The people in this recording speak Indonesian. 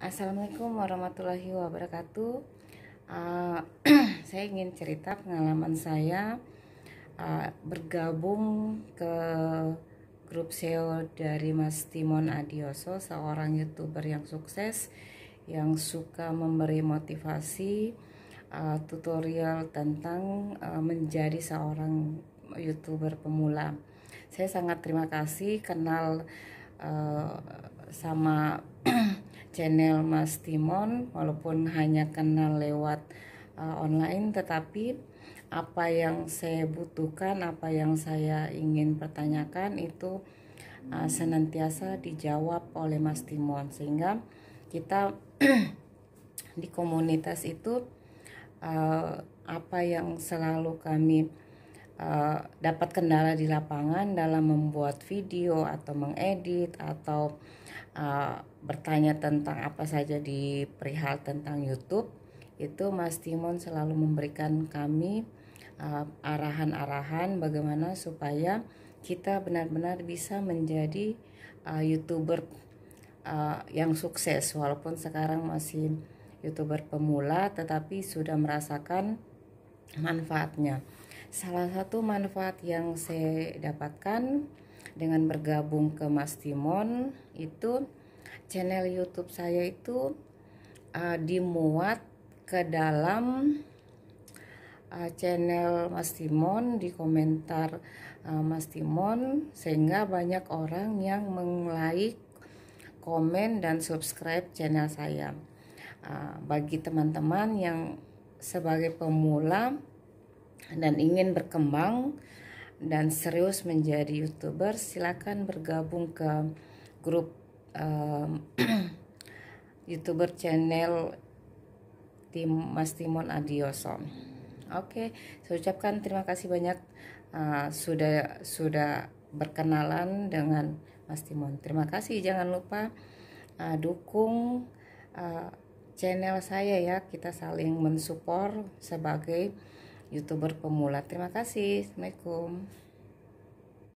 Assalamualaikum warahmatullahi wabarakatuh. Uh, saya ingin cerita pengalaman saya uh, bergabung ke grup SEO dari Mas Timon Adioso, seorang youtuber yang sukses yang suka memberi motivasi uh, tutorial tentang uh, menjadi seorang youtuber pemula. Saya sangat terima kasih kenal uh, sama channel Mas Timon walaupun hanya kenal lewat uh, online tetapi apa yang saya butuhkan, apa yang saya ingin pertanyakan itu uh, senantiasa dijawab oleh Mas Timon sehingga kita di komunitas itu uh, apa yang selalu kami Eh, dapat kendala di lapangan dalam membuat video atau mengedit atau uh, bertanya tentang apa saja di perihal tentang YouTube itu Mas Timon selalu memberikan kami eh, arahan-arahan uh, bagaimana supaya kita benar-benar bisa menjadi uh, youtuber uh, yang sukses walaupun sekarang masih youtuber pemula tetapi sudah merasakan manfaatnya Salah satu manfaat yang saya dapatkan dengan bergabung ke Mas Timon itu channel YouTube saya itu uh, dimuat ke dalam uh, channel Mas Timon di komentar uh, Mas Timon sehingga banyak orang yang meng-like, komen dan subscribe channel saya. Uh, bagi teman-teman yang sebagai pemula dan ingin berkembang dan serius menjadi youtuber silakan bergabung ke grup um, youtuber channel Tim Mas Timon Adioso. Oke, saya ucapkan terima kasih banyak uh, sudah sudah berkenalan dengan Mas Timon. Terima kasih. Jangan lupa uh, dukung uh, channel saya ya. Kita saling mensupport sebagai youtuber pemula terima kasih assalamualaikum